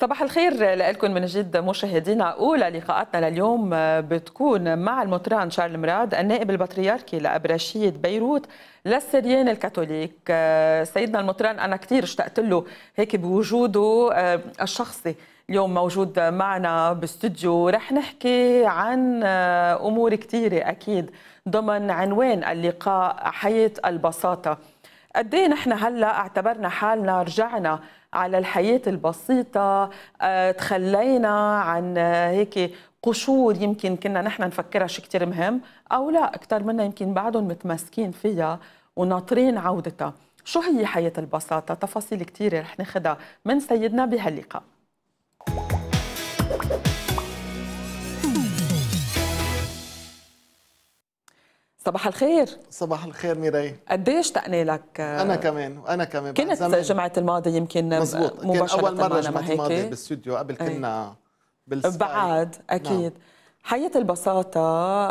صباح الخير لكم من جد مشاهدينا اولى لقاءاتنا لليوم آه، بتكون مع المطران شارل مراد النائب البطريركي لابرشيه بيروت للسريان الكاثوليك آه، سيدنا المطران انا كثير اشتقت له هيك بوجوده آه، الشخصي اليوم موجود معنا باستديو رح نحكي عن امور كثيره اكيد ضمن عنوان اللقاء حياه البساطه قد إيه نحن هلا اعتبرنا حالنا رجعنا على الحياة البسيطة آه، تخلينا عن آه، هيك قشور يمكن كنا نحن نفكرها شيء كتير مهم أو لا أكثر منا يمكن بعدهم متمسكين فيها وناطرين عودتها شو هي حياة البساطة؟ تفاصيل كتيرة رح ناخدها من سيدنا بهاللقاء صباح الخير صباح الخير ميري قديش تقنى لك انا كمان وانا كمان كنت زمان. جمعه الماضي يمكن مزبوط مباشره كان اول مره جمعه الماضي بالاستوديو قبل إيه. كنا بالسبايل. بعد اكيد نعم. حياه البساطه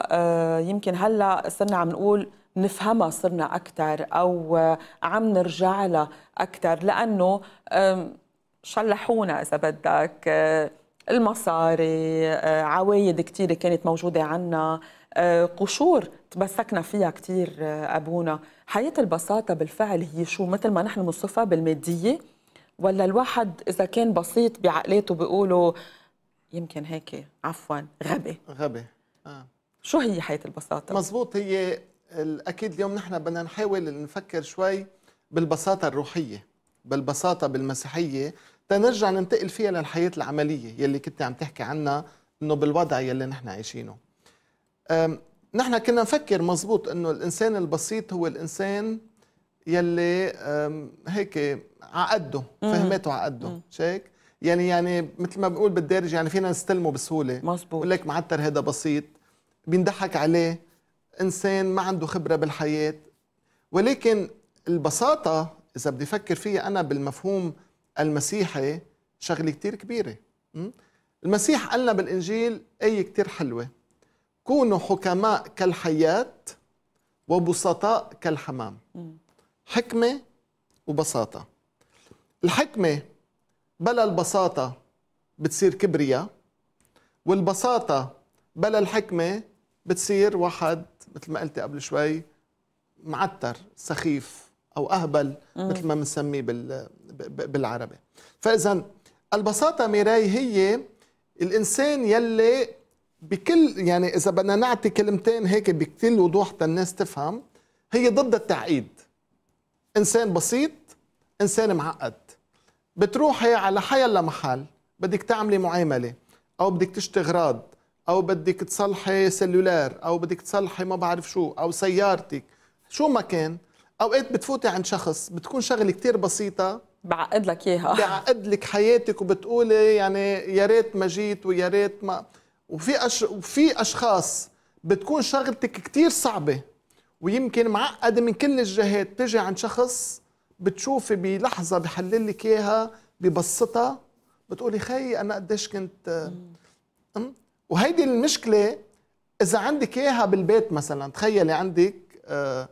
آه، يمكن هلا صرنا عم نقول نفهمها صرنا اكثر او عم نرجع لها اكثر لانه شلحونا اذا بدك آه، المصاري آه، عوايد كثيره كانت موجوده عنا آه، قشور تمسكنا فيها كثير آه، أبونا حياة البساطة بالفعل هي شو مثل ما نحن بنصفها بالمادية ولا الواحد إذا كان بسيط بعقلاته بيقولوا يمكن هيك عفوا غبي غبي آه. شو هي حياة البساطة؟ مزبوط هي أكيد اليوم نحن بدنا نحاول نفكر شوي بالبساطة الروحية بالبساطة بالمسيحية تنرجع ننتقل فيها للحياة العملية يلي كنت عم تحكي عنها انه بالوضع يلي نحن عايشينه نحن كنا نفكر مزبوط انه الانسان البسيط هو الانسان يلي هيك عقده فهمته عقده شايك يعني يعني مثل ما بنقول بالدارج يعني فينا نستلمه بسهوله مزبوط ولك لك معتر هذا بسيط بينضحك عليه انسان ما عنده خبره بالحياه ولكن البساطه اذا بدي افكر فيها انا بالمفهوم المسيحي شغله كثير كبيره المسيح قالنا بالانجيل ايه كثير حلوه كونوا حكماء كالحياة وبسطاء كالحمام حكمة وبساطة الحكمة بلا البساطة بتصير كبرياء والبساطة بلا الحكمة بتصير واحد مثل ما قلتي قبل شوي معتر سخيف أو أهبل مثل ما بنسميه بالعربي فإذا البساطة ميراي هي الإنسان يلي بكل يعني اذا بدنا نعطي كلمتين هيك بكل وضوح الناس تفهم هي ضد التعقيد انسان بسيط انسان معقد بتروحي على حيلا محل بدك تعملي معامله او بدك تشتري غراض او بدك تصلحي سلولار او بدك تصلحي ما بعرف شو او سيارتك شو ما كان اوقات بتفوتي عند شخص بتكون شغله كتير بسيطه بعقد لك اياها بعقد لك حياتك وبتقولي يعني يا ريت ما جيت ويا ريت ما وفي أش... وفي اشخاص بتكون شغلتك كثير صعبه ويمكن معقده من كل الجهات تجي عند شخص بتشوفي بلحظه بحلل لك اياها ببسطها بتقولي خي انا قديش كنت أم؟ وهيدي المشكله اذا عندك اياها بالبيت مثلا تخيلي عندك آه،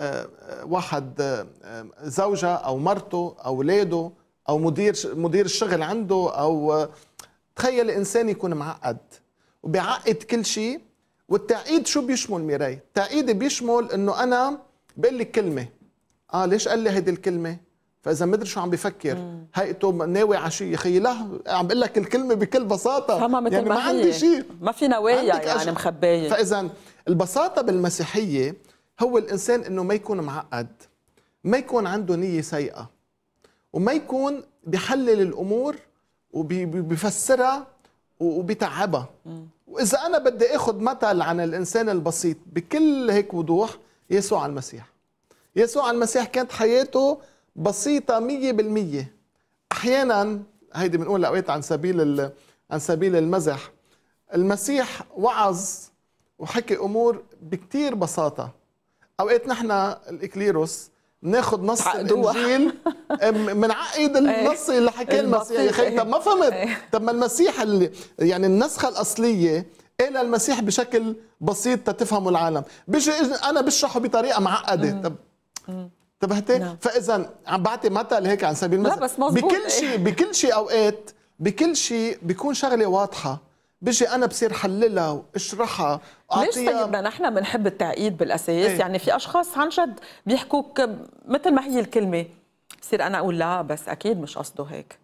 آه، واحد آه، زوجة او مرته او اولاده او مدير مدير الشغل عنده او تخيل انسان يكون معقد وبيعقد كل شيء والتعقيد شو بيشمل ميراي؟ تعقيدي بيشمل انه انا بقول لك كلمه اه ليش قال لي هيدي الكلمه؟ فاذا مدري شو عم بفكر هيئته ناوي على شيء يا اخي لا عم بقول لك الكلمه بكل بساطه يعني ما, ما عندي شيء ما في نوايا يعني أش... مخبيه فاذا البساطه بالمسيحيه هو الانسان انه ما يكون معقد ما يكون عنده نيه سيئه وما يكون بحلل الامور وبيفسرها وبيتعبها واذا انا بدي اخذ مثل عن الانسان البسيط بكل هيك وضوح يسوع المسيح يسوع المسيح كانت حياته بسيطه مية بالمية احيانا هيدي بنقول اوقات عن سبيل عن سبيل المزح المسيح وعظ وحكي امور بكتير بساطه اوقات نحن الاكليروس ناخد نص الانجيل من عقد إيه. النص اللي حكاه المسيح يا اخي طب ما فهمت إيه. طب ما المسيح اللي يعني النسخه الاصليه الى المسيح بشكل بسيط تتفهموا العالم بيجي انا بشرحه بطريقه معقده طب انتبهتي نعم. فاذا عم بعطي مثل هيك عن سبيل المثل بكل شيء بكل شيء اوقات بكل شيء بيكون شغله واضحه بجي انا بصير حللها واشرحها ليش سيدنا طيب؟ نحن بنحب التعقيد بالاساس ايه؟ يعني في اشخاص عن جد بيحكوك مثل ما هي الكلمه بصير انا اقول لا بس اكيد مش قصده هيك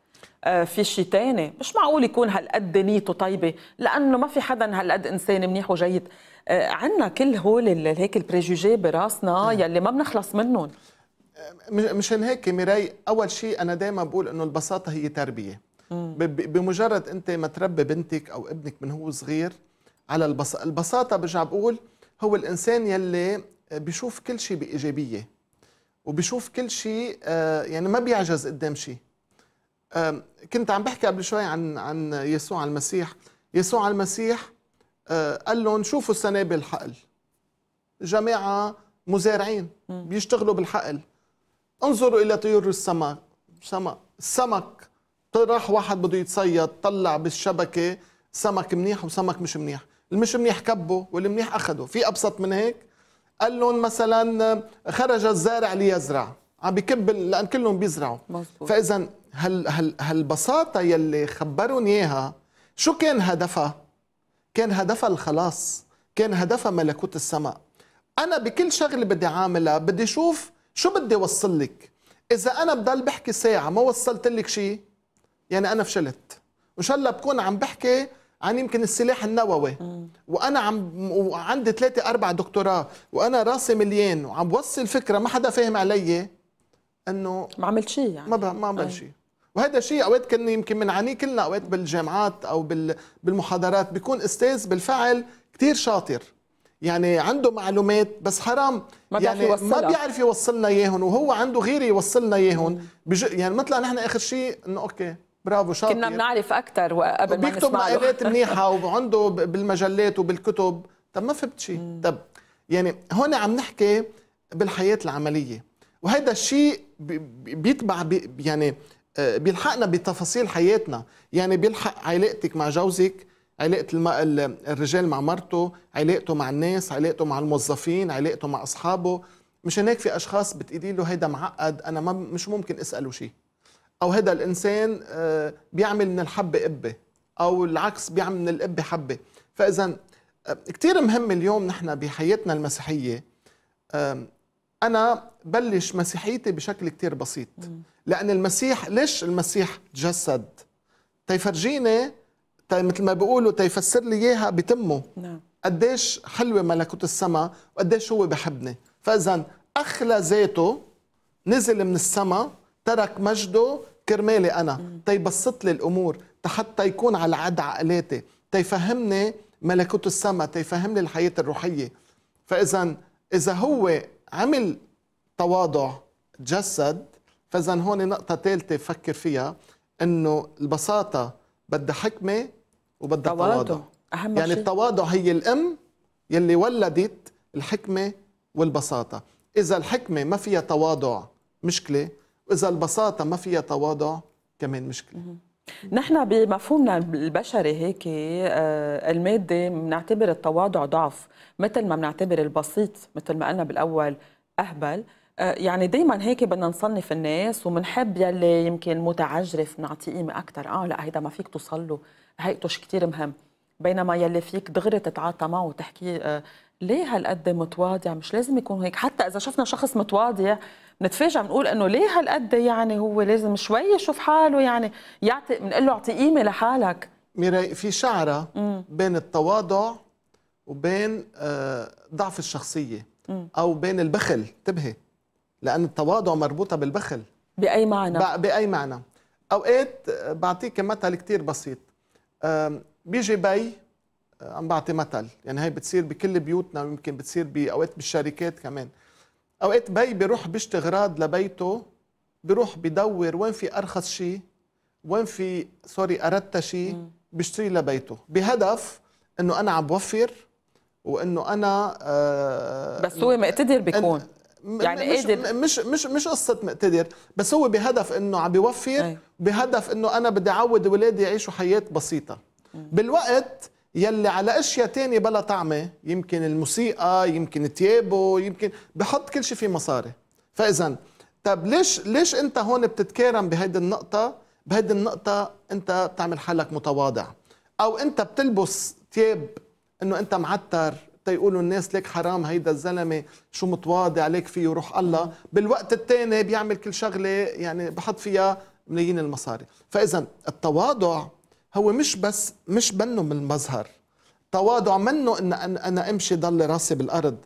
آه، في شيء تاني مش معقول يكون هالقد نيته طيبه لانه ما في حدا هالقد انسان منيح وجيد آه، عندنا كل هول هيك البريجوجي براسنا إيه. يلي ما بنخلص منهم آه، مشان هيك ميراي اول شيء انا دائما بقول انه البساطه هي تربيه بمجرد انت ما تربي بنتك او ابنك من هو صغير على البساطه البساطه برجع بقول هو الانسان يلي آه، بيشوف كل شيء بايجابيه وبيشوف كل شيء آه، يعني ما بيعجز قدام شيء كنت عم بحكي قبل شوي عن عن يسوع المسيح يسوع المسيح آه، قال لهم شوفوا السنابل الحقل جماعه مزارعين بيشتغلوا بالحقل انظروا الى طيور السمك سمك السمك راح واحد بده يتصيد طلع بالشبكه سمك منيح وسمك مش منيح المش منيح كبه والمنيح اخده في ابسط من هيك قال لهم مثلا خرج الزارع ليزرع عم بكب لان كلهم بيزرعوا فاذا هال هال هالبساطه يلي خبرون اياها شو كان هدفها كان هدفها الخلاص كان هدفها ملكوت السماء انا بكل شغله بدي عاملها بدي اشوف شو بدي اوصل لك اذا انا بضل بحكي ساعه ما وصلت لك شيء يعني انا فشلت وان شاء الله بكون عم بحكي عن يمكن السلاح النووي وانا عم وعندي ثلاثة اربع دكتوراه وانا راسي مليان وعم بوصل فكره ما حدا فاهم علي انه ما عملت شيء يعني ما ما عملت إيه. شيء وهذا شيء اوقات كنا يمكن بنعانيه كلنا اوقات بالجامعات او بال... بالمحاضرات بيكون استاذ بالفعل كثير شاطر يعني عنده معلومات بس حرام ما يعني يوصلها. ما بيعرف يوصلنا اياهم وهو عنده غير يوصلنا اياهم يعني مثلا نحن اخر شيء انه اوكي برافو شاطر كنا بنعرف اكثر قبل ما بيكتب مقالات منيحه وعنده بالمجلات وبالكتب طب ما فهمت شيء طب يعني هون عم نحكي بالحياه العمليه وهذا الشيء بيتبع بي يعني آه، بيلحقنا بتفاصيل حياتنا يعني بيلحق علاقتك مع جوزك علاقة الرجال مع مرته علاقته مع الناس علاقته مع الموظفين علاقته مع أصحابه مشان هيك في أشخاص بتقولي له هيدا معقد أنا ما مش ممكن أسأله شيء او هذا الانسان آه، بيعمل من الحبه قبه او العكس بيعمل من القبه حبه فاذا آه، كثير مهم اليوم نحن بحياتنا المسيحيه آه، انا بلش مسيحيتي بشكل كثير بسيط لان المسيح ليش المسيح تجسد تيفرجيني تي مثل ما بيقولوا تيفسر لي اياها بتمه نعم قديش حلوه ملكوت السما وقديش هو بحبني فاذا اخلى ذاته نزل من السما ترك مجده كرمالي انا تيبسط لي الامور حتى يكون على عد عقلاتي تيفهمني طيب ملكوت السما تيفهمني طيب الحياه الروحيه فاذا اذا هو عمل تواضع تجسد فاذا هون نقطه ثالثه بفكر فيها انه البساطه بدها حكمه وبدها تواضع أهم يعني شيء. التواضع هي الام يلي ولدت الحكمه والبساطه اذا الحكمه ما فيها تواضع مشكله وإذا البساطة ما فيها تواضع كمان مشكلة نحن بمفهومنا البشري هيك آه، المادة بنعتبر التواضع ضعف مثل ما بنعتبر البسيط مثل ما قلنا بالأول أهبل آه، يعني دايما هيك بدنا نصنف الناس وبنحب يلي يمكن متعجرف نعطيه قيمه اكثر اه لا هيدا ما فيك توصل له هيئته كثير مهم بينما يلي فيك دغري تتعاطى معه وتحكي آه، ليه هالقد متواضع مش لازم يكون هيك حتى اذا شفنا شخص متواضع نتفاجئ بنقول انه ليه هالقد يعني هو لازم شوي يشوف حاله يعني يعطي بنقول له اعطي قيمه لحالك ميراي في شعره مم. بين التواضع وبين آه، ضعف الشخصيه مم. او بين البخل انتبهي لان التواضع مربوطه بالبخل باي معنى باي معنى اوقات آه، بعطيك مثل كثير بسيط بيجي بي آه، عم بعطي مثل يعني هي بتصير بكل بيوتنا ويمكن بتصير باوقات بالشركات كمان اوقات بي بيروح بيشتري غراض لبيته بيروح بدور وين في ارخص شيء وين في سوري اردت شيء بيشتري لبيته بهدف انه انا عم بوفر وانه انا آه بس هو مقتدر بيكون يعني مش قادر مش مش مش قصه مقتدر بس هو بهدف انه عم بيوفر بهدف انه انا بدي اعود اولادي يعيشوا حياه بسيطه بالوقت يلي على اشياء تانية بلا طعمه يمكن الموسيقى يمكن تيابه يمكن بحط كل شيء في مصاري فاذا طب ليش ليش انت هون بتتكارم بهيدي النقطه بهيدي النقطه انت بتعمل حالك متواضع او انت بتلبس تياب انه انت معتر تيقولوا الناس ليك حرام هيدا الزلمه شو متواضع ليك فيه روح الله بالوقت الثاني بيعمل كل شغله يعني بحط فيها ملايين المصاري فاذا التواضع هو مش بس مش منه من المظهر تواضع منه ان انا امشي ضل راسي بالارض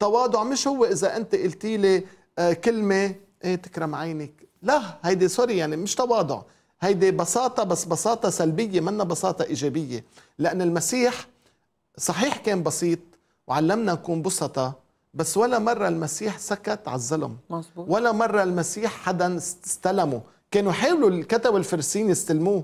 تواضع مش هو اذا انت قلتي لي آه، كلمه ايه تكرم عينك لا هيدي سوري يعني مش تواضع هيدي بساطه بس بساطه سلبيه منا بساطه ايجابيه لان المسيح صحيح كان بسيط وعلمنا نكون بسطة بس ولا مرة المسيح سكت على الظلم ولا مرة المسيح حدا استلمه كانوا يحاولوا الكتب الفرسين يستلموه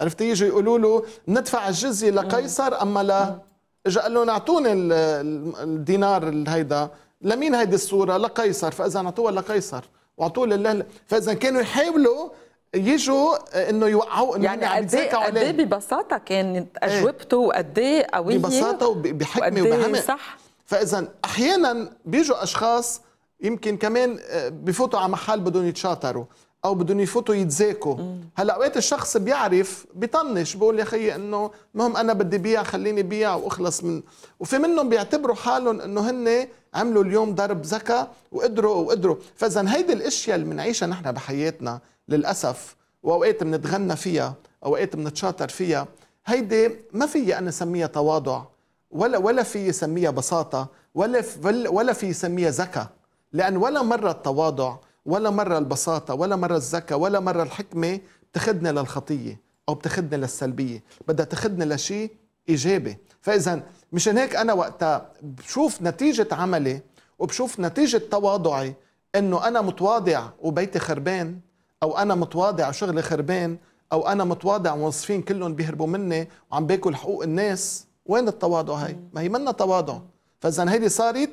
عرفت يجوا يقولوا له ندفع الجزيه لقيصر اما لا اجى قال لهم اعطوني الدينار هيدا لمين هيدي الصوره لقيصر فاذا اعطوها لقيصر واعطوه لله فاذا كانوا يحاولوا يجوا آه، انه يوقعوا انه يعني قد ايه قد ايه ببساطه كانت إيه. اجوبته وقد ايه قويه ببساطه وبحكمه وبعمق إيه صح فاذا احيانا بيجوا اشخاص يمكن كمان آه، بفوتوا على محل بدهم يتشاطروا او بدهم يفوتوا يتزاكوا هلا اوقات الشخص بيعرف بيطنش بقول يا خيي انه المهم انا بدي بيع خليني بيع واخلص من وفي منهم بيعتبروا حالهم انه هن عملوا اليوم ضرب زكا وقدروا وقدروا فاذا هيدي الاشياء اللي بنعيشها نحن بحياتنا للاسف واوقات بنتغنى فيها اوقات بنتشاطر فيها هيدي ما فيي انا اسميها تواضع ولا ولا في يسميها بساطه ولا في ولا في يسميها زكا لان ولا مره التواضع ولا مرة البساطة ولا مرة الذكاء ولا مرة الحكمة بتخدنا للخطية أو بتخدنا للسلبية بدها تخدنا لشيء إيجابي فإذا مشان هيك أنا وقتها بشوف نتيجة عملي وبشوف نتيجة تواضعي إنه أنا متواضع وبيتي خربان أو أنا متواضع وشغلي خربان أو أنا متواضع موظفين كلهم بيهربوا مني وعم باكل حقوق الناس وين التواضع هاي؟ ما هي منا تواضع فإذا هيدي صارت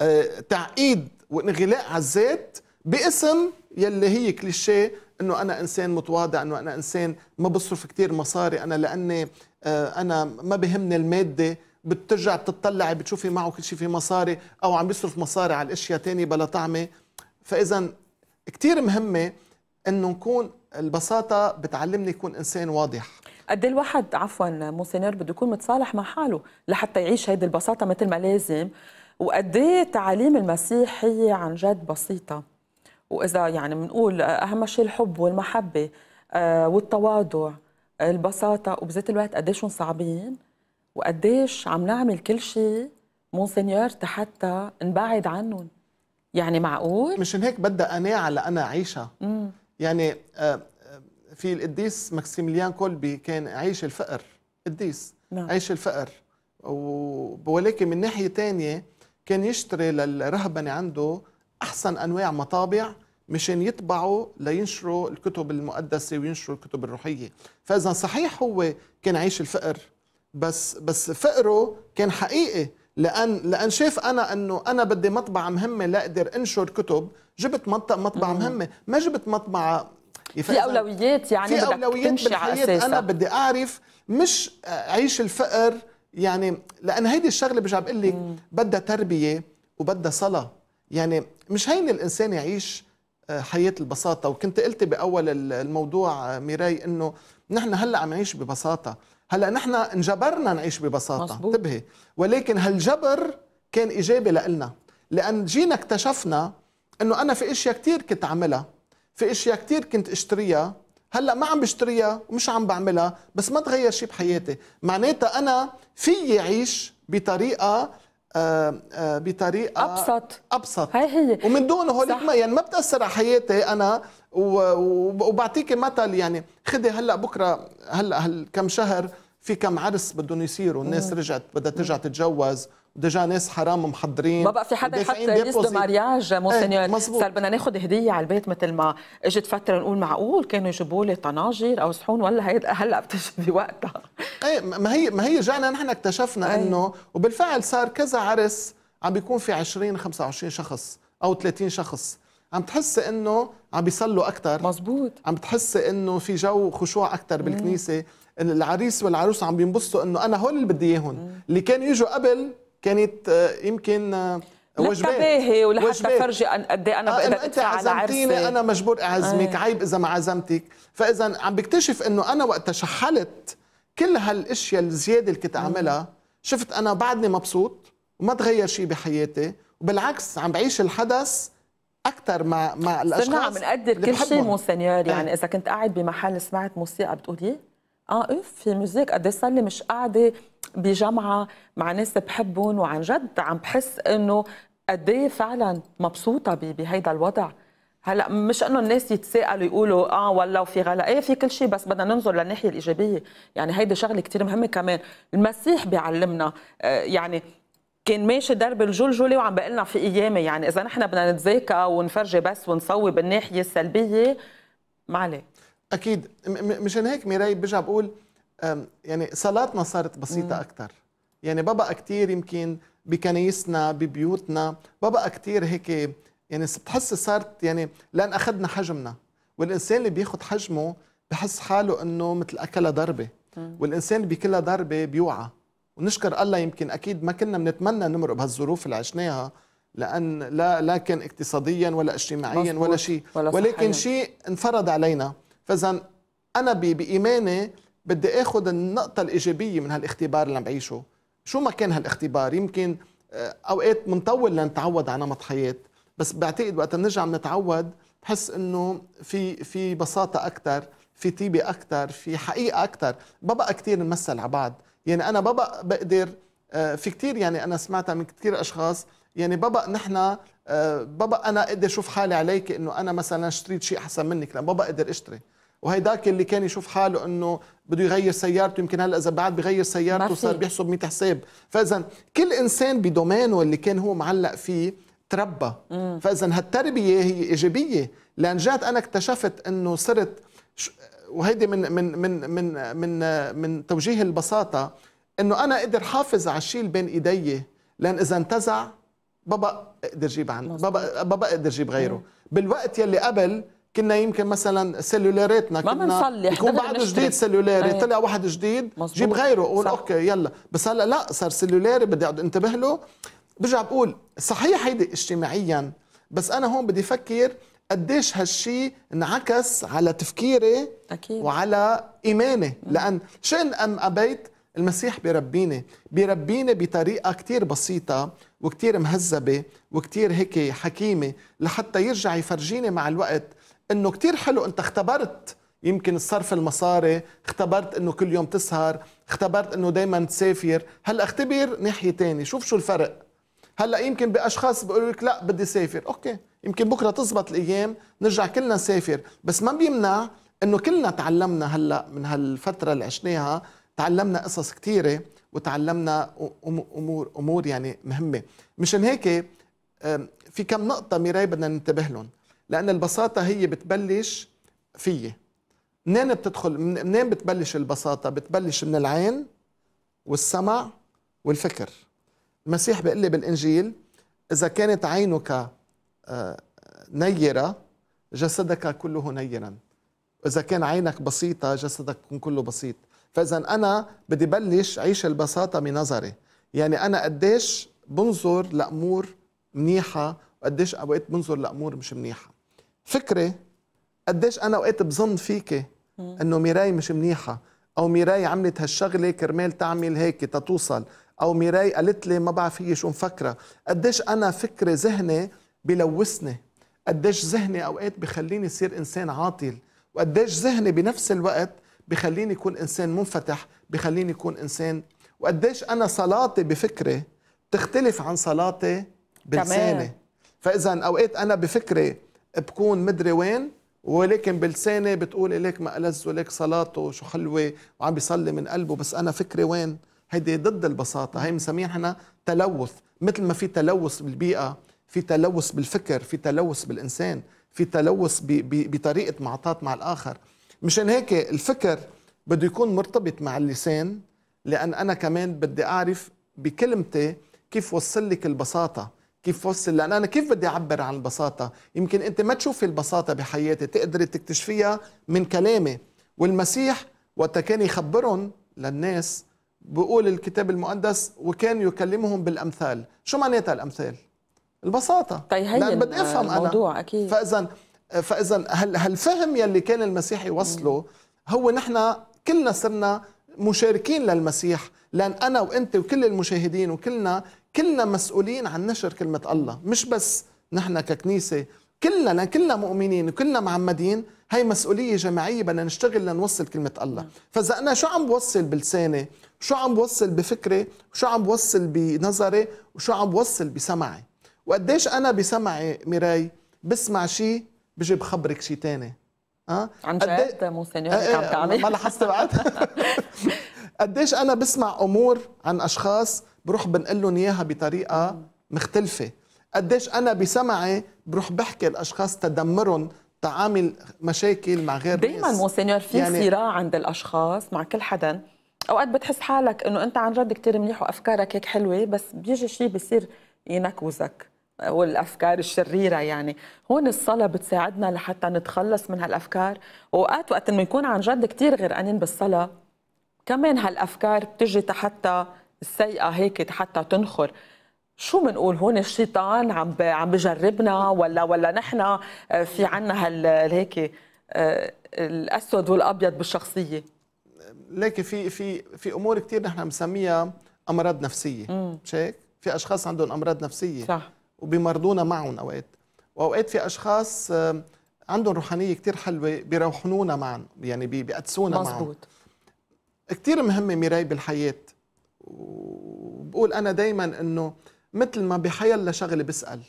آه، تعقيد وانغلاق على الذات باسم يلي هي كليشيه انه انا انسان متواضع انه انا انسان ما بصرف كثير مصاري انا لاني آه، انا ما بهمني الماده بترجع بتطلعي بتشوفي معه كل شيء في مصاري او عم بيصرف مصاري على الاشياء تانية بلا طعمه فاذا كثير مهمه انه نكون البساطه بتعلمني يكون انسان واضح قد إيه الواحد عفوا مونسينيور بده يكون متصالح مع حاله لحتى يعيش هيدي البساطه مثل ما لازم وقد ايه المسيح هي عن جد بسيطه واذا يعني بنقول اهم شيء الحب والمحبه آه، والتواضع البساطه وبذات الوقت قديش إيه صعبين وقديش إيه عم نعمل كل شيء مونسينيور حتى نبعد عنهم يعني معقول مشان هيك بدها قناعه لانا عيشها يعني آه، آه، في القديس ماكسيميليان كولبي كان عيش الفقر قديس نعم. عيش الفقر ولكن من ناحيه ثانيه كان يشتري للرهبنة عنده أحسن أنواع مطابع مشان يطبعوا لينشروا الكتب المقدسة وينشروا الكتب الروحية فإذا صحيح هو كان عايش الفقر بس بس فقره كان حقيقي لان لان شاف انا انه انا بدي مطبعه مهمه لاقدر انشر كتب جبت مطبعه مهمه ما جبت مطبعه في اولويات يعني في اولويات بالحياه انا بدي اعرف مش اعيش الفقر يعني لان هيدي الشغله برجع بقول لك بدها تربيه وبدها صلاه يعني مش هين الانسان يعيش آه، حياه البساطه وكنت قلتي باول الموضوع آه، ميراي انه نحن هلا عم نعيش ببساطه هلا نحن انجبرنا نعيش ببساطه انتبهي ولكن هالجبر كان ايجابي لنا لان جينا اكتشفنا انه انا في اشياء كثير كنت اعملها في اشياء كثير كنت اشتريها هلا ما عم بشتريها ومش عم بعملها بس ما تغير شيء بحياتي معناتها انا فيي اعيش بطريقه آآ آه، آآ آه، بطريقه ابسط ابسط هي هي ومن دون هول ما يعني ما بتاثر على حياتي انا وبعطيكي مثل يعني خدي هلا بكره هلا هالكم شهر في كم عرس بدهم يصيروا الناس رجعت بدها ترجع تتجوز ديجا ناس حرام محضرين ما بقى في حدا يحط ليست دو مارياج مونسينيور صار بدنا ناخذ هديه على البيت مثل ما اجت فتره نقول معقول كانوا يجيبوا لي طناجر او صحون ولا هيدا هلا بتجي بوقتها ايه ما هي ما هي رجعنا نحن اكتشفنا إيه. انه وبالفعل صار كذا عرس عم بيكون في 20 25 شخص او 30 شخص عم تحس انه عم بيصلوا اكثر مزبوط عم تحس انه في جو خشوع اكثر بالكنيسه إيه. العريس والعروس عم بينبسطوا انه انا هول اللي بدي اياهم إيه. اللي كانوا يجوا قبل كانت آه، يمكن آه، وجباهي ولا ولحتى فرجي قد ايه انا آه، بقدر انت عزمتيني انا مجبور اعزمك آه. عيب اذا ما عزمتك فاذا عم بكتشف انه انا وقت شحلت كل هالاشياء الزياده اللي كنت اعملها شفت انا بعدني مبسوط وما تغير شيء بحياتي وبالعكس عم بعيش الحدث اكثر مع مع الاشخاص عم نقدر كل شيء مونسينيور إيه. يعني اذا كنت قاعد بمحل سمعت موسيقى بتقولي اه اوف في موزيك قد إيه صار لي مش قاعده بجامعه مع ناس بحبهم وعن جد عم بحس انه قد ايه فعلا مبسوطه بهيدا الوضع هلا مش انه الناس يتساءلوا يقولوا اه والله وفي غلا ايه في كل شيء بس بدنا ننظر للناحيه الايجابيه يعني هيدي شغله كثير مهمه كمان المسيح بيعلمنا آه يعني كان ماشي درب الجلجله وعم بقول لنا في ايامه يعني اذا نحن بدنا نتذاكى ونفرجي بس ونصوي بالناحيه السلبيه ما عليه اكيد مشان هيك ميراي برجع بقول يعني صلاتنا صارت بسيطه اكثر يعني ببقى كثير يمكن بكنايسنا ببيوتنا ببقى كثير هيك يعني بتحس صارت يعني لان اخذنا حجمنا والانسان اللي بياخذ حجمه بحس حاله انه مثل اكلها ضربه والانسان اللي بيكلها ضربه بيوعى ونشكر الله يمكن اكيد ما كنا بنتمنى نمرق بهالظروف اللي عشناها لان لا لا كان اقتصاديا ولا اجتماعيا ولا شيء ولكن شيء انفرض علينا فاذا انا بايماني بدي اخذ النقطه الايجابيه من هالاختبار اللي عم بعيشه شو ما كان هالاختبار يمكن آه، اوقات منطول لنتعود على نمط حياه بس بعتقد وقت بنرجع نتعود بحس انه في في بساطه اكثر في طيبه اكثر في حقيقه اكثر ما بقى كثير نمثل على بعض يعني انا ما بقى بقدر آه، في كثير يعني انا سمعتها من كثير اشخاص يعني بابا نحن آه، بابا انا اقدر اشوف حالي عليك انه انا مثلا اشتريت شيء احسن منك لان بابا اقدر اشتري وهيداك اللي كان يشوف حاله انه بده يغير سيارته يمكن هلا اذا بعد بغير سيارته صار بيحسب 100 حساب فاذا كل انسان بدومينه اللي كان هو معلق فيه تربى فاذا هالتربيه هي ايجابيه لان جات انا اكتشفت انه صرت وهيدي من من من من من من توجيه البساطه انه انا اقدر حافظ على الشيء اللي بين ايدي لان اذا انتزع بابا اقدر جيب عنه بابا بابا اقدر جيب غيره مم. بالوقت يلي قبل كنا يمكن مثلا سيلولاريتنا كنا ما بنصلح يكون بعده جديد سيلولاري إيه. طلع واحد جديد مزبوط. جيب غيره قول صح. اوكي يلا بس هلا لا صار سيلولاري بدي اقعد انتبه له برجع بقول صحيح هيدي اجتماعيا بس انا هون بدي افكر قديش هالشي انعكس على تفكيري أكيد. وعلى ايماني لان شئن ام ابيت المسيح بيربيني بيربيني بطريقة كتير بسيطة وكتير مهذبة وكتير هيك حكيمة لحتى يرجع يفرجيني مع الوقت انه كتير حلو انت اختبرت يمكن الصرف المصاري اختبرت انه كل يوم تسهر اختبرت انه دايما تسافر هلا اختبر ناحيه تانية شوف شو الفرق هلا يمكن باشخاص بيقولوا لك لا بدي سافر اوكي يمكن بكره تزبط الايام نرجع كلنا نسافر بس ما بيمنع انه كلنا تعلمنا هلا من هالفتره اللي عشناها تعلمنا قصص كثيره وتعلمنا امور امور يعني مهمه مشان هيك في كم نقطه ميراي بدنا ننتبه لهم لأن البساطة هي بتبلش فيي منين بتدخل منين بتبلش البساطة بتبلش من العين والسمع والفكر المسيح بيقول لي بالإنجيل إذا كانت عينك آه، نيرة جسدك كله نيرا إذا كان عينك بسيطة جسدك يكون كله بسيط فإذا أنا بدي بلش عيش البساطة من نظري يعني أنا قديش بنظر لأمور منيحة وقديش أوقات بنظر لأمور مش منيحة فكري قديش انا وقت بظن فيكي انه ميراي مش منيحه او ميراي عملت هالشغله كرمال تعمل هيك تتوصل او ميراي قالت لي ما بعرف هي شو مفكره قديش انا فكري ذهني بلوثني قديش ذهني اوقات بخليني صير انسان عاطل وقديش ذهني بنفس الوقت بخليني اكون انسان منفتح بخليني اكون انسان وقديش انا صلاتي بفكري تختلف عن صلاتي بلساني فاذا اوقات انا بفكري بكون مدري وين ولكن بلساني بتقول لك ما ألذ وليك صلاته شو حلوة وعم بيصلي من قلبه بس أنا فكري وين هيدي ضد البساطة هي بنسميها احنا تلوث مثل ما في تلوث بالبيئة في تلوث بالفكر في تلوث بالإنسان في تلوث بطريقة معطاة مع الآخر مشان هيك الفكر بده يكون مرتبط مع اللسان لأن أنا كمان بدي أعرف بكلمتي كيف وصل لك البساطة كيف وصل لان انا كيف بدي اعبر عن البساطه يمكن انت ما تشوفي البساطه بحياتي تقدري تكتشفيها من كلامي والمسيح وقت كان يخبرهم للناس بقول الكتاب المقدس وكان يكلمهم بالامثال شو معناتها الامثال البساطه طيب هي بدي افهم انا اكيد فاذا فاذا هل هالفهم يلي كان المسيح يوصله هو نحن كلنا صرنا مشاركين للمسيح لان انا وانت وكل المشاهدين وكلنا كلنا مسؤولين عن نشر كلمة الله مش بس نحن ككنيسة كلنا كلنا مؤمنين وكلنا معمدين هي مسؤولية جماعية بدنا نشتغل لنوصل كلمة الله فإذا أنا شو عم بوصل بلساني شو عم بوصل بفكري شو عم بوصل بنظري وشو عم بوصل بسمعي وقديش أنا بسمعي مراي بسمع شيء بجي بخبرك شيء تاني عن جد مونسينيور موسى عم تعمل ما لاحظت بعد قديش انا بسمع امور عن اشخاص بروح بنقول لهم اياها بطريقه مختلفه قديش انا بسمعي بروح بحكي الاشخاص تدمرهم تعامل مشاكل مع غير دائما مونسينيور في يعني... صراع عند الاشخاص مع كل حدا اوقات بتحس حالك انه انت عن جد كثير منيح وافكارك هيك حلوه بس بيجي شيء بصير ينكوزك والافكار الشريره يعني هون الصلاه بتساعدنا لحتى نتخلص من هالافكار اوقات وقت انه يكون عن جد كثير غرقانين بالصلاه كمان هالافكار بتجي حتى السيئه هيك حتى تنخر شو بنقول هون الشيطان عم عم بجربنا ولا ولا نحن آه، في عنا هال هيك آه، الاسود والابيض بالشخصيه لكن في في في امور كثير نحن بنسميها امراض نفسيه مش هيك في اشخاص عندهم امراض نفسيه صح وبيمرضونا معهم اوقات واوقات في اشخاص آه، عندهم روحانيه كثير حلوه بيروحنونا معا يعني بيقدسونا معا مظبوط كثير مهمه ميراي بالحياه وبقول انا دائما انه مثل ما بحيلا شغله بسال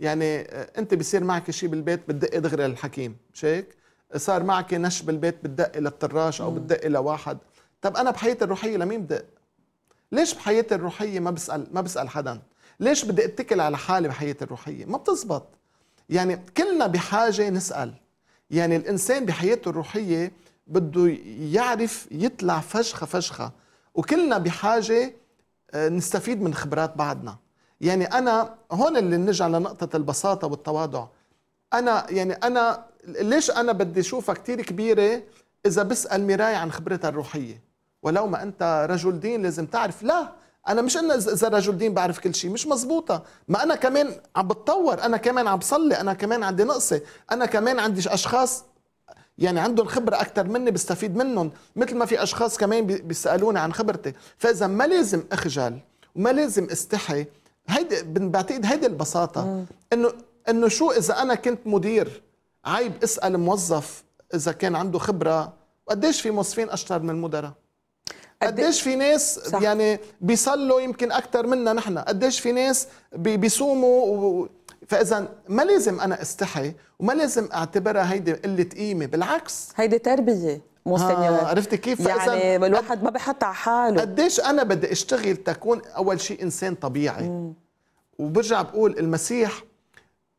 يعني آه، انت بيصير معك شيء بالبيت بتدقي دغري للحكيم مش هيك؟ صار معك نش بالبيت بتدقي للطراش او بتدقي لواحد طب انا بحياتي الروحيه لمين بدق؟ ليش بحياتي الروحيه ما بسال ما بسال حدا؟ ليش بدي اتكل على حالي بحياتي الروحيه ما بتزبط يعني كلنا بحاجه نسال يعني الانسان بحياته الروحيه بده يعرف يطلع فشخه فشخه وكلنا بحاجه آه، نستفيد من خبرات بعضنا يعني انا هون اللي نرجع لنقطه البساطه والتواضع انا يعني انا ليش انا بدي اشوفها كثير كبيره اذا بسال مراي عن خبرتها الروحيه ولو ما انت رجل دين لازم تعرف لا انا مش انا زراج الدين بعرف كل شيء مش مزبوطة ما انا كمان عم بتطور انا كمان عم بصلي انا كمان عندي نقصة انا كمان عندي اشخاص يعني عندهم خبرة أكثر مني بستفيد منهم مثل ما في أشخاص كمان بيسألوني عن خبرتي فإذا ما لازم أخجل وما لازم استحي هيدي بعتقد هيدي البساطة إنه إنه شو إذا أنا كنت مدير عيب أسأل موظف إذا كان عنده خبرة وقديش في موظفين أشطر من المدراء قديش في ناس صح. يعني بيصلوا يمكن اكثر منا نحن قديش في ناس بيصوموا و... فاذا ما لازم انا استحي وما لازم اعتبرها هيدي قله قيمه بالعكس هيدي تربيه مستنيات آه عرفتي كيف يعني الواحد ما بحط على حاله قديش انا بدي اشتغل تكون اول شيء انسان طبيعي وبرجع بقول المسيح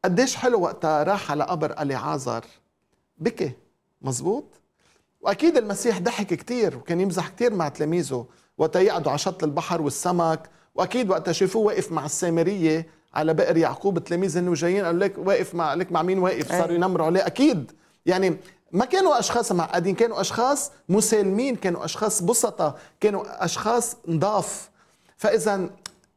قديش حلو وقتها راح على قبر الي عازر بكي مزبوط واكيد المسيح ضحك كثير وكان يمزح كثير مع تلاميذه وقت يقعدوا على شط البحر والسمك واكيد وقت شافوه واقف مع السامريه على بئر يعقوب تلاميذ انه جايين قالوا لك واقف مع لك مع مين واقف صاروا ينمروا عليه اكيد يعني ما كانوا اشخاص معقدين كانوا اشخاص مسالمين كانوا اشخاص بسطة كانوا اشخاص نضاف فاذا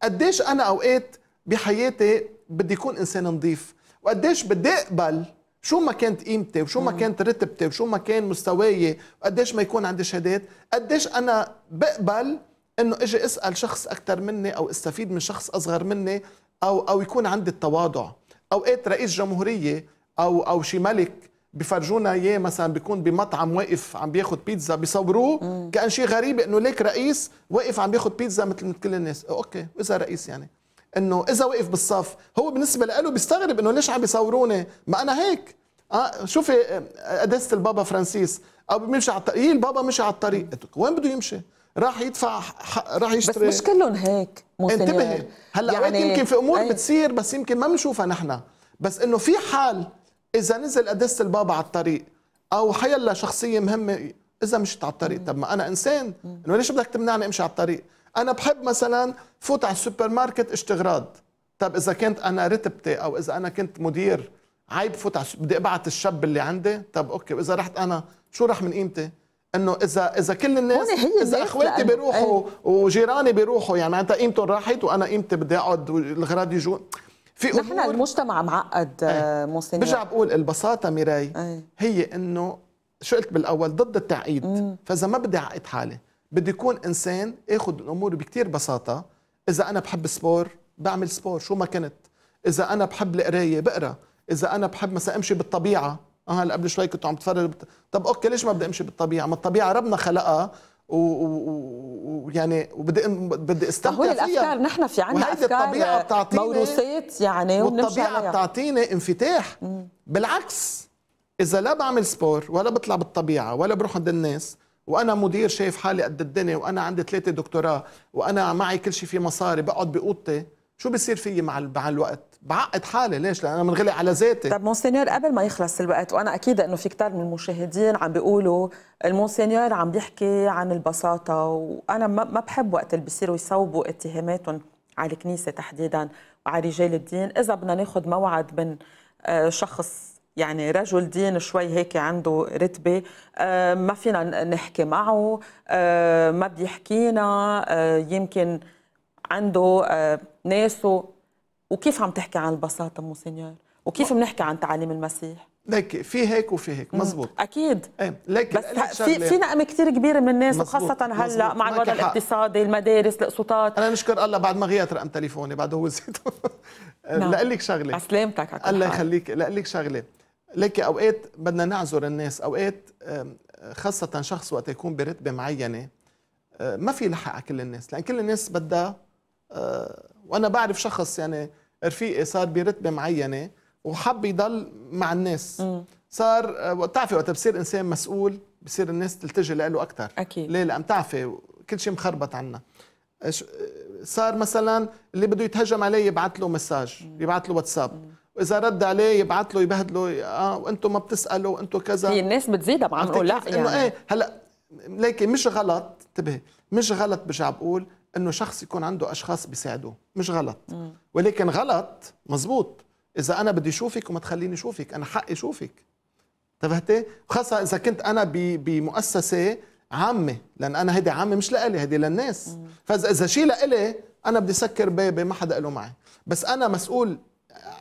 قديش انا اوقات بحياتي بدي اكون انسان نظيف وقديش بدي اقبل شو ما كانت قيمتي وشو ما كانت رتبتي وشو ما كان مستواي وقديش ما يكون عندي شهادات قديش انا بقبل انه اجي اسال شخص اكثر مني او استفيد من شخص اصغر مني او او يكون عندي التواضع اوقات رئيس جمهوريه او او شي ملك بفرجونا اياه مثلا بيكون بمطعم واقف عم بياخذ بيتزا بيصوروه كان شيء غريب انه ليك رئيس واقف عم بياخذ بيتزا مثل كل الناس اوكي اذا رئيس يعني انه اذا وقف بالصف هو بالنسبه له بيستغرب انه ليش عم بيصوروني ما انا هيك اه شوفي آه، قداسه البابا فرانسيس او بيمشي على الطريق البابا مشي على الطريق وين بده يمشي راح يدفع راح يشتري بس مش كلهم هيك انتبهي هلا يعني... يمكن في امور أي... بتصير بس يمكن ما بنشوفها نحن بس انه في حال اذا نزل قداسه البابا على الطريق او حيلا شخصيه مهمه اذا مشت على الطريق طب ما انا انسان انه ليش بدك تمنعني امشي على الطريق انا بحب مثلا فوت على السوبر ماركت استغراض طب اذا كنت انا رتبتي او اذا انا كنت مدير عيب فوت على بدي ابعت الشاب اللي عندي طب اوكي واذا رحت انا شو راح من قيمتي انه اذا اذا كل الناس اذا اخواتي بيروحوا إيه. وجيراني بيروحوا يعني معناتها قيمتهم راحت وانا قيمتي بدي اقعد والغراض يجوا في امور نحن المجتمع معقد ايه. برجع بقول البساطه ميراي إيه. هي انه شو قلت بالاول ضد التعقيد فاذا ما بدي اعقد حالي بدي يكون انسان اخذ الامور بكتير بساطه اذا انا بحب سبور بعمل سبور شو ما كنت اذا انا بحب القرايه بقرا اذا انا بحب مثلا امشي بالطبيعه اه هلا قبل شوي كنت عم بتفرج بت... طب اوكي ليش ما بدي امشي بالطبيعه ما الطبيعه ربنا خلقها ويعني و... يعني وبدي بدي استمتع فيها الافكار نحن في عندنا افكار الطبيعه بتعطيني موروثات يعني والطبيعه بتعطيني انفتاح مم. بالعكس اذا لا بعمل سبور ولا بطلع بالطبيعه ولا بروح عند الناس وانا مدير شايف حالي قد الدنيا وانا عندي ثلاثه دكتوراه وانا معي كل شيء في مصاري بقعد باوضتي شو بصير فيي مع مع الوقت بعقد حالي ليش لان انا منغلق على ذاتي طب مونسينيور قبل ما يخلص الوقت وانا اكيد انه في كتار من المشاهدين عم بيقولوا المونسينيور عم بيحكي عن البساطه وانا ما بحب وقت اللي بيصيروا يصوبوا اتهاماتهم على الكنيسه تحديدا وعلى رجال الدين اذا بدنا ناخذ موعد من آه، شخص يعني رجل دين شوي هيك عنده رتبة آه، ما فينا نحكي معه آه، ما بيحكينا آه، يمكن عنده ناسه وكيف عم تحكي عن البساطة موسينيور وكيف بنحكي عن تعاليم المسيح لك في هيك وفي هيك مزبوط اكيد ايه لكن بس في في نقمه كثير كبيره من الناس مزبوط. وخاصه هلا مع الوضع الاقتصادي المدارس الاقساطات انا نشكر الله بعد ما غيرت رقم تليفوني بعد هو نعم. لاقول لك شغله على سلامتك الله يخليك لك شغله لك اوقات بدنا نعذر الناس اوقات خاصه شخص وقت يكون برتبه معينه آه، ما في لحق على كل الناس لان كل الناس بدها آه، وانا بعرف شخص يعني رفيقي صار برتبه معينه وحب يضل مع الناس م. صار آه، بتعرفي وقت بصير انسان مسؤول بصير الناس تلتجئ له اكثر اكيد ليه لان بتعرفي كل شيء مخربط عنا صار مثلا اللي بده يتهجم عليه يبعث له مساج يبعث له واتساب م. واذا رد عليه يبعث له يبهدله اه وانتم ما بتسالوا انتم كذا هي الناس بتزيد عم نقول لا يعني انه ايه هلا لكن مش غلط انتبهي مش غلط برجع بقول انه شخص يكون عنده اشخاص بيساعدوه مش غلط م. ولكن غلط مزبوط اذا انا بدي اشوفك وما تخليني اشوفك انا حقي اشوفك انتبهتي خاصه اذا كنت انا بمؤسسه عامه لان انا هيدي عامه مش لإلي هيدي للناس فاذا اذا شيء لإلي انا بدي سكر بابي ما حدا له معي بس انا مسؤول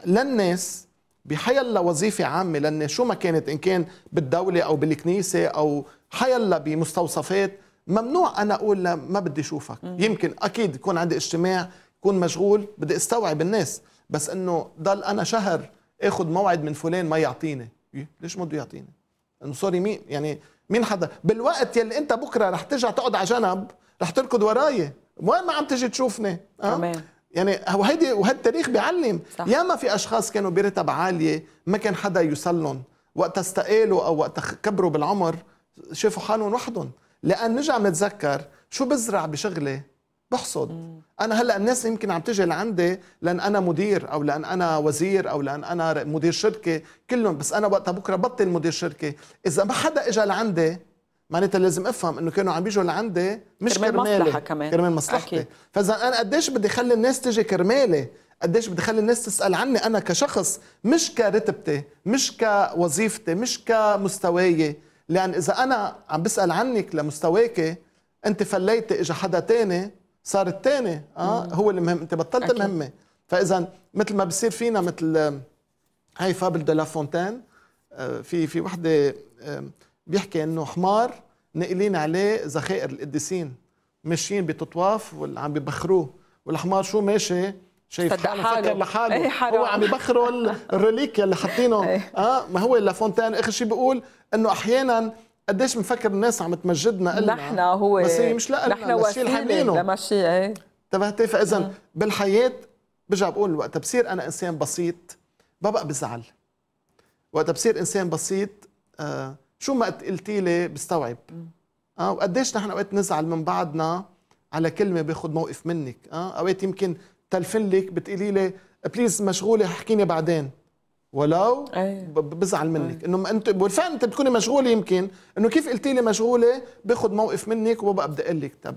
للناس بحيلا وظيفة عامة للناس شو ما كانت إن كان بالدولة أو بالكنيسة أو حيلا بمستوصفات ممنوع أنا أقول ما بدي أشوفك يمكن أكيد يكون عندي اجتماع يكون مشغول بدي استوعب الناس بس انه ضل انا شهر اخذ موعد من فلان ما يعطيني إيه؟ ليش ما بده يعطيني انه سوري مين يعني مين حدا بالوقت يلي انت بكره رح ترجع تقعد على جنب رح تركض وراي وين ما عم تجي تشوفني أه؟ تمام يعني وهيدي وهالتاريخ بيعلم ياما في اشخاص كانوا برتب عاليه ما كان حدا يوصلهم وقت استقالوا او وقت كبروا بالعمر شافوا حالهم وحدهم لان نرجع نتذكر شو بزرع بشغلي بحصد مم. انا هلا الناس يمكن عم تجي لعندي لان انا مدير او لان انا وزير او لان انا مدير شركه كلهم بس انا وقتها بكره بطل مدير شركه اذا ما حدا اجى لعندي معناتها لازم افهم انه كانوا عم بيجوا لعندي مش كرمال كرمالي مصلحه كمان كرمال مصلحتي أكيد. فاذا انا قديش بدي اخلي الناس تجي كرمالي قديش بدي اخلي الناس تسال عني انا كشخص مش كرتبتي مش كوظيفتي مش كمستواي لان اذا انا عم بسال عنك لمستواك انت فليتي اجى حدا تاني صار الثاني اه مم. هو المهم انت بطلت أكيد. المهمه فاذا مثل ما بصير فينا مثل آه، هاي فابل دو لافونتين آه، في في وحده آه، بيحكي انه حمار نقلين عليه ذخائر القديسين ماشيين بتطواف وعم ببخروه والحمار شو ماشي شايف حاله مفكر لحاله ايه هو عم يبخروا الريليك اللي حاطينه إيه. اه ما هو لافونتين اخر شيء بيقول انه احيانا قديش بنفكر الناس عم تمجدنا إلنا نحن هو بس هي مش لنا نحن وسيله لمشي ايه انتبهتي فاذا بالحياه برجع بقول وقتها بصير انا انسان بسيط ببقى بزعل وقتها بصير انسان بسيط آه شو ما قلتي لي بستوعب اه وقديش نحن اوقات نزعل من بعضنا على كلمه باخذ موقف منك اه اوقات يمكن تلفن لك بتقولي لي بليز مشغوله احكيني بعدين ولو أيه. بزعل إيه. منك أيه. انه انت بالفعل انت بتكوني مشغوله يمكن انه كيف قلتي لي مشغوله باخذ موقف منك وببقى بدي اقول لك طب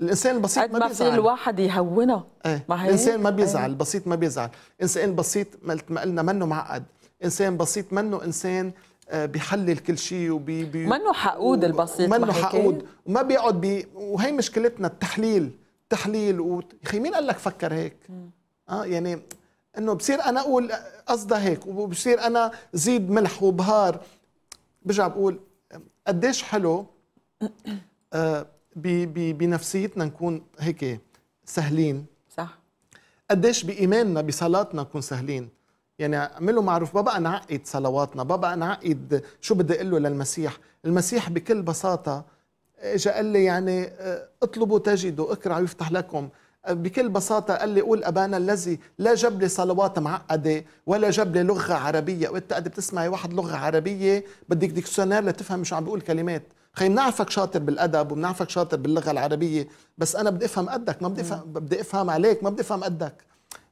الانسان البسيط ما بيزعل ما الواحد يهونها ايه. ما هي الانسان ما إيه. بيزعل ايه. البسيط ما بيزعل انسان بسيط ما قلنا منه معقد انسان بسيط منه انسان آه، بيحلل كل شيء وبي بي منه حقود البسيط منه حقود وما بيقعد بي وهي مشكلتنا التحليل التحليل و... يا اخي مين قال لك فكر هيك؟ م. اه يعني انه بصير انا اقول قصدها هيك وبصير انا زيد ملح وبهار برجع بقول قديش حلو آه، بنفسيتنا نكون هيك سهلين صح قديش بايماننا بصلاتنا نكون سهلين يعني اعملوا معروف بابا انا عقد صلواتنا بابا انا عقد شو بدي اقول له للمسيح المسيح بكل بساطه اجى قال لي يعني آه، اطلبوا تجدوا اقرعوا يفتح لكم بكل بساطة قال لي قول أبانا الذي لا جاب لي صلوات معقدة ولا جاب لي لغة عربية وقت قد بتسمعي واحد لغة عربية بدك ديكسيونير لتفهم شو عم بيقول كلمات خي بنعرفك شاطر بالادب وبنعرفك شاطر باللغه العربيه بس انا بدي افهم قدك ما بدي افهم بدي افهم عليك ما بدي افهم قدك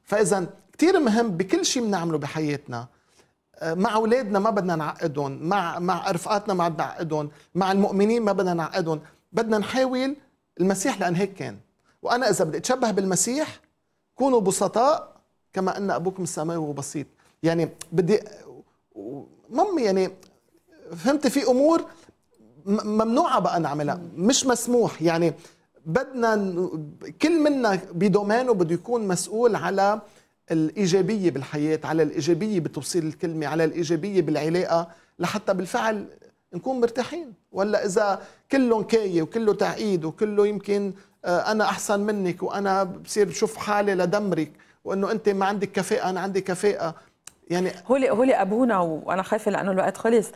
فاذا كثير مهم بكل شيء بنعمله بحياتنا آه، مع اولادنا ما بدنا نعقدهم مع مع رفقاتنا ما بدنا نعقدهم مع المؤمنين ما بدنا نعقدهم بدنا نحاول المسيح لان هيك كان وأنا إذا بدي أتشبه بالمسيح كونوا بسطاء كما أن أبوكم السماوي هو بسيط يعني بدي مم يعني فهمت في أمور ممنوعة بقى نعملها مش مسموح يعني بدنا كل منا بدومينه بده يكون مسؤول على الإيجابية بالحياة على الإيجابية بتوصيل الكلمة على الإيجابية بالعلاقة لحتى بالفعل نكون مرتاحين ولا إذا كله كاية وكله تعقيد وكله يمكن آه، انا احسن منك وانا بصير بشوف حالي لدمرك وانه انت ما عندك كفاءه انا عندي كفاءه يعني هو لي هو لي ابونا وانا خايفه لانه الوقت خلص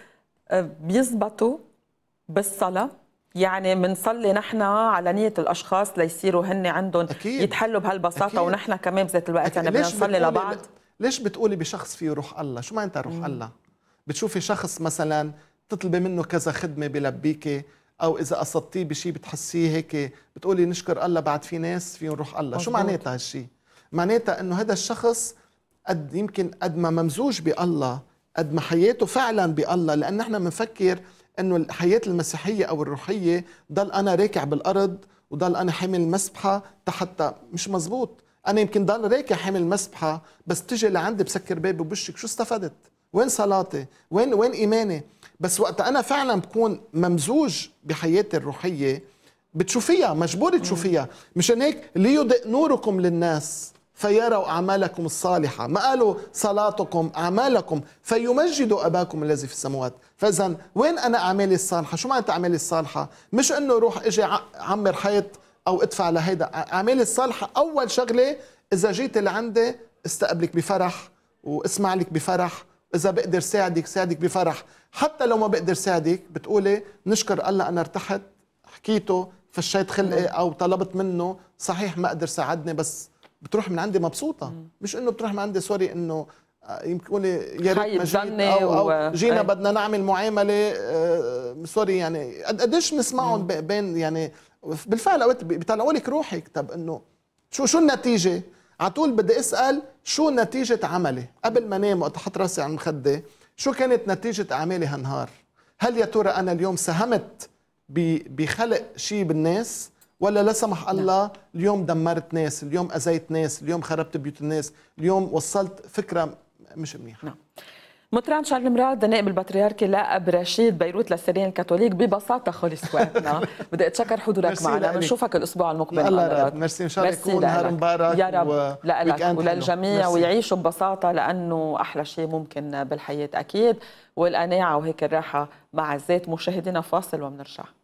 آه، بيزبطوا بالصلاه يعني بنصلي نحن على نية الأشخاص ليصيروا هن عندهم أكيد. يتحلوا بهالبساطة أكيد. ونحن كمان بذات الوقت يعني بدنا نصلي لبعض ليش بتقولي بشخص فيه روح الله؟ شو معناتها روح مم. الله؟ بتشوفي شخص مثلا تطلبي منه كذا خدمة بلبيكي او اذا قصدتيه بشيء بتحسيه هيك بتقولي نشكر الله بعد في ناس فيهم روح الله شو معناتها هالشيء معناتها انه هذا الشخص قد يمكن قد ما ممزوج بالله قد ما حياته فعلا بالله لان نحن بنفكر انه الحياه المسيحيه او الروحيه ضل انا راكع بالارض وضل انا حامل مسبحه حتى مش مزبوط انا يمكن ضل راكع حامل مسبحه بس تجي لعندي بسكر بابي بوشك شو استفدت وين صلاتي وين وين ايماني بس وقت انا فعلا بكون ممزوج بحياتي الروحيه بتشوفيها مجبور تشوفيها مشان هيك ليضئ نوركم للناس فيروا اعمالكم الصالحه ما قالوا صلاتكم اعمالكم فيمجدوا اباكم الذي في السماوات فاذا وين انا اعمالي الصالحه شو معناتها اعمالي الصالحه مش انه روح اجي عمر حيط او ادفع لهيدا اعمالي الصالحه اول شغله اذا جيت لعندي استقبلك بفرح واسمع لك بفرح اذا بقدر ساعدك ساعدك بفرح حتى لو ما بقدر ساعدك بتقولي نشكر الله انا ارتحت حكيته فشيت خلقي او طلبت منه صحيح ما قدر ساعدني بس بتروح من عندي مبسوطه مش انه بتروح من عندي سوري انه آه، يمكن يا ريت ما أو, او جينا بدنا نعمل معامله سوري آه، يعني قديش بنسمعهم بين يعني بالفعل اوقات بيطلعوا لك روحك طب انه شو شو النتيجه؟ على طول بدي اسال شو نتيجه عملي قبل ما انام وقت احط راسي على المخده شو كانت نتيجه اعمالي هالنهار هل يا ترى انا اليوم ساهمت بخلق شيء بالناس ولا لا سمح نعم. الله اليوم دمرت ناس اليوم اذيت ناس اليوم خربت بيوت الناس اليوم وصلت فكره مش منيحه نعم. مطران شارل مراد نائب البطريركي لاقب رشيد بيروت للسريان الكاثوليك ببساطه خلص وقتنا بدي اتشكر حضورك معنا بنشوفك الاسبوع المقبل الله ميرسي ان شاء الله يكون نهار مبارك يا رب لك وللجميع ويعيشوا ببساطه لانه احلى شيء ممكن بالحياه اكيد والقناعه وهيك الراحه مع الذات مشاهدينا فاصل وبنرجع